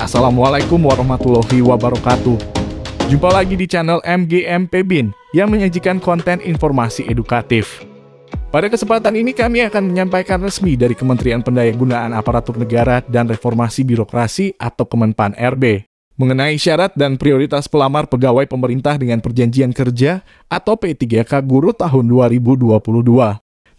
Assalamualaikum warahmatullahi wabarakatuh. Jumpa lagi di channel MGM Bin yang menyajikan konten informasi edukatif. Pada kesempatan ini kami akan menyampaikan resmi dari Kementerian Pendayagunaan Aparatur Negara dan Reformasi Birokrasi atau Kemenpan RB mengenai syarat dan prioritas pelamar pegawai pemerintah dengan perjanjian kerja atau P3K Guru tahun 2022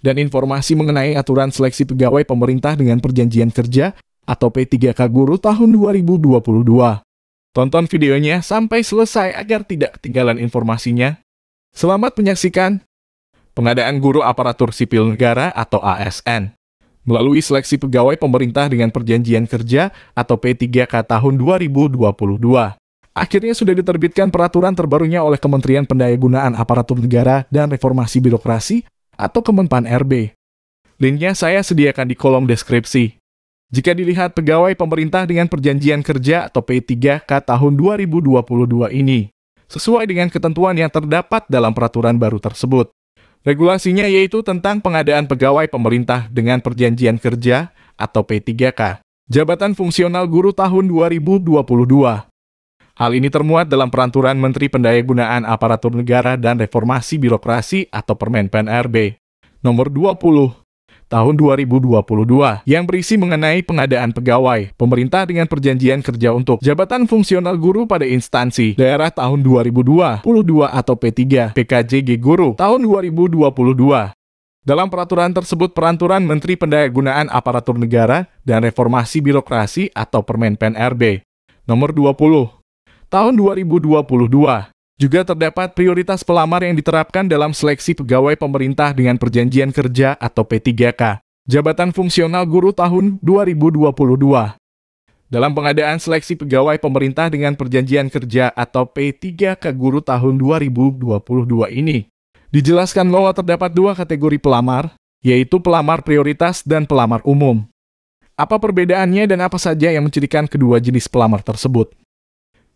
dan informasi mengenai aturan seleksi pegawai pemerintah dengan perjanjian kerja atau P3K Guru tahun 2022. Tonton videonya sampai selesai agar tidak ketinggalan informasinya. Selamat menyaksikan pengadaan guru aparatur sipil negara atau ASN melalui seleksi pegawai pemerintah dengan perjanjian kerja atau P3K tahun 2022. Akhirnya sudah diterbitkan peraturan terbarunya oleh Kementerian Pendayagunaan Aparatur Negara dan Reformasi Birokrasi atau Kemenpan RB. Linknya saya sediakan di kolom deskripsi. Jika dilihat pegawai pemerintah dengan perjanjian kerja atau P3K tahun 2022 ini, sesuai dengan ketentuan yang terdapat dalam peraturan baru tersebut. Regulasinya yaitu tentang pengadaan pegawai pemerintah dengan perjanjian kerja atau P3K, jabatan fungsional guru tahun 2022. Hal ini termuat dalam peraturan Menteri Pendayagunaan Aparatur Negara dan Reformasi Birokrasi atau Permen PNRB nomor 20 tahun 2022 yang berisi mengenai pengadaan pegawai pemerintah dengan perjanjian kerja untuk jabatan fungsional guru pada instansi daerah tahun 2022 atau P3 PKJG Guru tahun 2022. Dalam peraturan tersebut, peraturan Menteri Pendayagunaan Aparatur Negara dan Reformasi Birokrasi atau Permen PNRB nomor 20 tahun 2022 juga terdapat prioritas pelamar yang diterapkan dalam seleksi pegawai pemerintah dengan perjanjian kerja atau P3K, Jabatan Fungsional Guru tahun 2022. Dalam pengadaan seleksi pegawai pemerintah dengan perjanjian kerja atau P3K Guru tahun 2022 ini, dijelaskan bahwa terdapat dua kategori pelamar, yaitu pelamar prioritas dan pelamar umum. Apa perbedaannya dan apa saja yang mencirikan kedua jenis pelamar tersebut?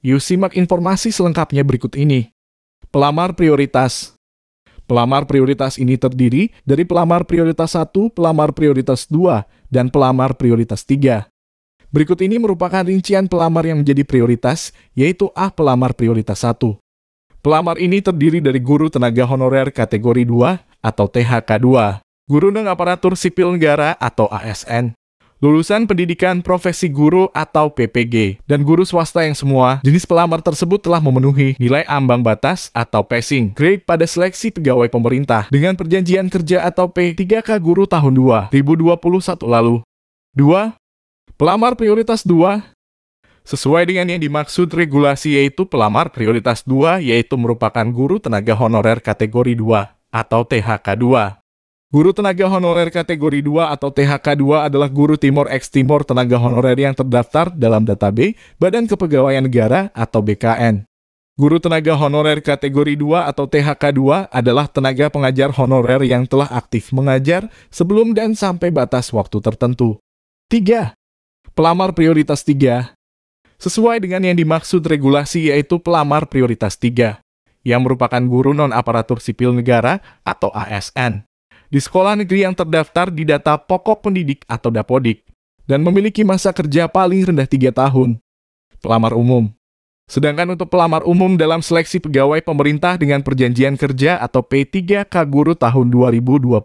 Yuk simak informasi selengkapnya berikut ini. Pelamar prioritas Pelamar prioritas ini terdiri dari pelamar prioritas 1, pelamar prioritas 2, dan pelamar prioritas 3. Berikut ini merupakan rincian pelamar yang menjadi prioritas, yaitu A pelamar prioritas 1. Pelamar ini terdiri dari guru tenaga honorer kategori 2 atau THK 2, guru non aparatur sipil negara atau ASN, lulusan pendidikan profesi guru atau PPG, dan guru swasta yang semua jenis pelamar tersebut telah memenuhi nilai ambang batas atau passing grade pada seleksi pegawai pemerintah dengan perjanjian kerja atau P3K guru tahun 2021 lalu. 2. Pelamar prioritas 2 Sesuai dengan yang dimaksud regulasi yaitu pelamar prioritas 2 yaitu merupakan guru tenaga honorer kategori 2 atau THK 2 Guru tenaga honorer kategori 2 atau THK 2 adalah guru Timor ex Timor tenaga honorer yang terdaftar dalam database Badan Kepegawaian Negara atau BKN. Guru tenaga honorer kategori 2 atau THK 2 adalah tenaga pengajar honorer yang telah aktif mengajar sebelum dan sampai batas waktu tertentu. 3. Pelamar prioritas 3 Sesuai dengan yang dimaksud regulasi yaitu pelamar prioritas 3 yang merupakan guru non-aparatur sipil negara atau ASN di sekolah negeri yang terdaftar di data pokok pendidik atau DAPODIK dan memiliki masa kerja paling rendah tiga tahun. Pelamar umum. Sedangkan untuk pelamar umum dalam seleksi pegawai pemerintah dengan perjanjian kerja atau P3K Guru tahun 2022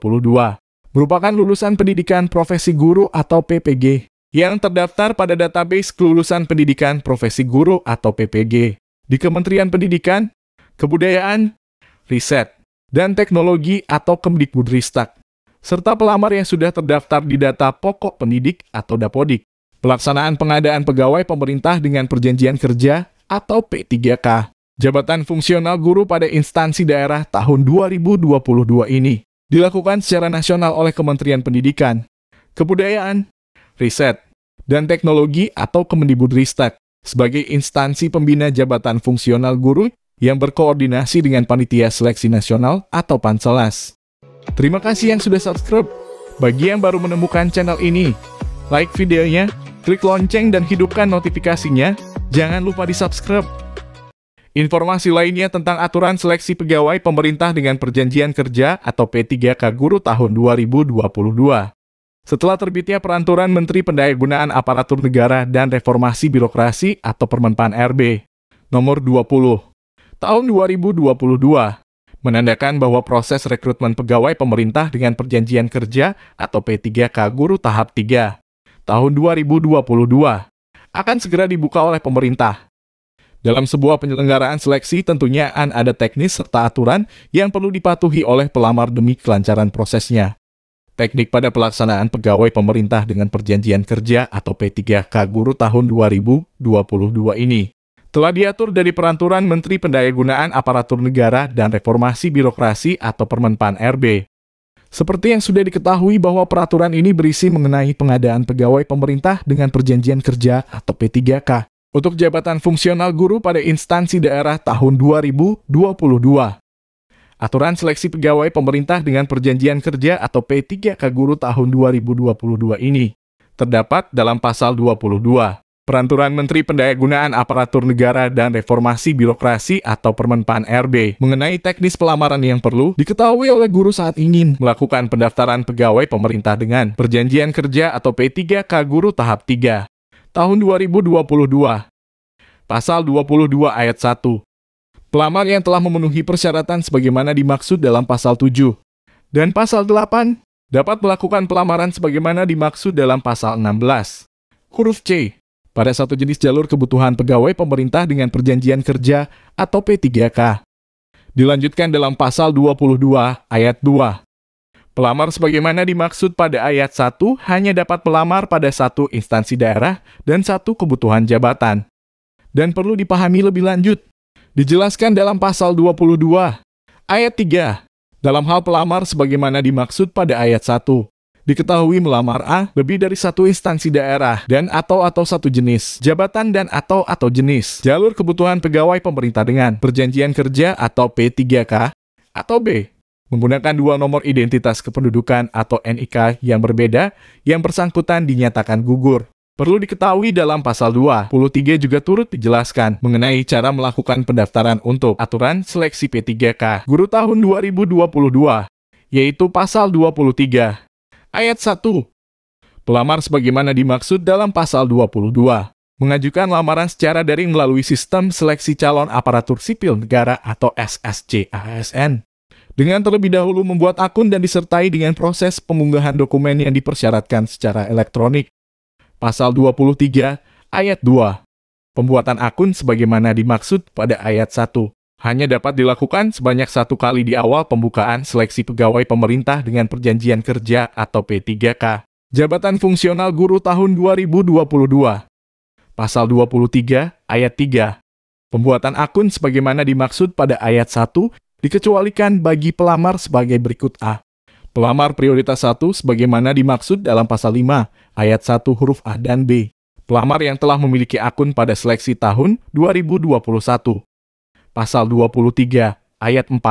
merupakan lulusan pendidikan profesi guru atau PPG yang terdaftar pada database kelulusan pendidikan profesi guru atau PPG di Kementerian Pendidikan, Kebudayaan, Riset, dan Teknologi atau Kemdikbudristek, serta pelamar yang sudah terdaftar di data pokok pendidik atau DAPODIK. Pelaksanaan pengadaan pegawai pemerintah dengan perjanjian kerja atau P3K. Jabatan fungsional guru pada instansi daerah tahun 2022 ini dilakukan secara nasional oleh Kementerian Pendidikan, Kebudayaan, Riset, dan Teknologi atau Kemendikbudristek sebagai instansi pembina jabatan fungsional guru yang berkoordinasi dengan Panitia Seleksi Nasional atau Panselas. Terima kasih yang sudah subscribe. Bagi yang baru menemukan channel ini, like videonya, klik lonceng dan hidupkan notifikasinya. Jangan lupa di-subscribe. Informasi lainnya tentang aturan seleksi pegawai pemerintah dengan perjanjian kerja atau P3K Guru tahun 2022. Setelah terbitnya Peraturan Menteri Pendayagunaan Aparatur Negara dan Reformasi Birokrasi atau Permenpan RB, nomor 20 tahun 2022 menandakan bahwa proses rekrutmen pegawai pemerintah dengan perjanjian kerja atau P3K guru tahap 3 tahun 2022 akan segera dibuka oleh pemerintah. Dalam sebuah penyelenggaraan seleksi tentunya akan ada teknis serta aturan yang perlu dipatuhi oleh pelamar demi kelancaran prosesnya. Teknik pada pelaksanaan pegawai pemerintah dengan perjanjian kerja atau P3K guru tahun 2022 ini telah diatur dari Peraturan Menteri Pendayagunaan Aparatur Negara dan Reformasi Birokrasi atau Permenpan RB. Seperti yang sudah diketahui bahwa peraturan ini berisi mengenai pengadaan pegawai pemerintah dengan perjanjian kerja atau P3K untuk jabatan fungsional guru pada instansi daerah tahun 2022. Aturan seleksi pegawai pemerintah dengan perjanjian kerja atau P3K guru tahun 2022 ini terdapat dalam pasal 22. Peraturan Menteri Pendayagunaan Aparatur Negara dan Reformasi Birokrasi atau Permenpan RB mengenai teknis pelamaran yang perlu diketahui oleh guru saat ingin melakukan pendaftaran pegawai pemerintah dengan perjanjian kerja atau P3K guru tahap 3 tahun 2022 pasal 22 ayat 1 Pelamar yang telah memenuhi persyaratan sebagaimana dimaksud dalam pasal 7 dan pasal 8 dapat melakukan pelamaran sebagaimana dimaksud dalam pasal 16 huruf C pada satu jenis jalur kebutuhan pegawai pemerintah dengan perjanjian kerja atau P3K. Dilanjutkan dalam pasal 22 ayat 2. Pelamar sebagaimana dimaksud pada ayat 1 hanya dapat pelamar pada satu instansi daerah dan satu kebutuhan jabatan. Dan perlu dipahami lebih lanjut. Dijelaskan dalam pasal 22 ayat 3 dalam hal pelamar sebagaimana dimaksud pada ayat 1 diketahui melamar A lebih dari satu instansi daerah dan atau atau satu jenis, jabatan dan atau atau jenis, jalur kebutuhan pegawai pemerintah dengan perjanjian kerja atau P3K atau B, menggunakan dua nomor identitas kependudukan atau NIK yang berbeda yang bersangkutan dinyatakan gugur. Perlu diketahui dalam pasal 23 juga turut dijelaskan mengenai cara melakukan pendaftaran untuk aturan seleksi P3K guru tahun 2022 yaitu pasal 23 ayat 1. Pelamar sebagaimana dimaksud dalam pasal 22, mengajukan lamaran secara daring melalui sistem seleksi calon aparatur sipil negara atau SSC ASN. Dengan terlebih dahulu membuat akun dan disertai dengan proses pemunggahan dokumen yang dipersyaratkan secara elektronik. Pasal 23 ayat 2. Pembuatan akun sebagaimana dimaksud pada ayat 1 hanya dapat dilakukan sebanyak satu kali di awal pembukaan seleksi pegawai pemerintah dengan perjanjian kerja atau P3K. Jabatan Fungsional Guru tahun 2022 Pasal 23 ayat 3 Pembuatan akun sebagaimana dimaksud pada ayat 1 dikecualikan bagi pelamar sebagai berikut A. Pelamar prioritas 1 sebagaimana dimaksud dalam pasal 5 ayat 1 huruf A dan B. Pelamar yang telah memiliki akun pada seleksi tahun 2021 pasal 23 ayat 4.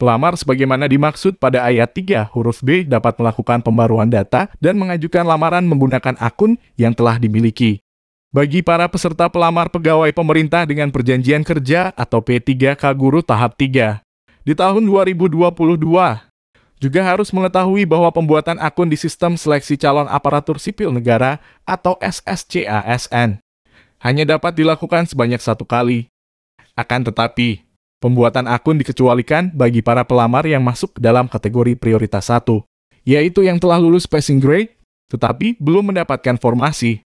Pelamar sebagaimana dimaksud pada ayat 3 huruf B dapat melakukan pembaruan data dan mengajukan lamaran menggunakan akun yang telah dimiliki. Bagi para peserta pelamar pegawai pemerintah dengan perjanjian kerja atau P3K guru tahap 3 di tahun 2022 juga harus mengetahui bahwa pembuatan akun di sistem seleksi calon aparatur sipil negara atau SSCASN hanya dapat dilakukan sebanyak satu kali. Akan tetapi, pembuatan akun dikecualikan bagi para pelamar yang masuk dalam kategori prioritas 1, yaitu yang telah lulus passing grade tetapi belum mendapatkan formasi.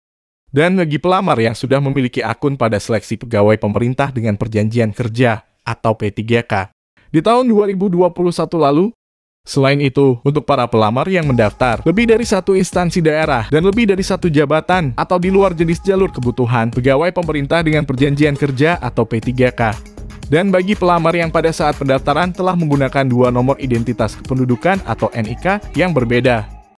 Dan bagi pelamar yang sudah memiliki akun pada seleksi pegawai pemerintah dengan perjanjian kerja atau P3K. Di tahun 2021 lalu, Selain itu, untuk para pelamar yang mendaftar, lebih dari satu instansi daerah dan lebih dari satu jabatan atau di luar jenis jalur kebutuhan pegawai pemerintah dengan perjanjian kerja atau P3K. Dan bagi pelamar yang pada saat pendaftaran telah menggunakan dua nomor identitas kependudukan atau NIK yang berbeda,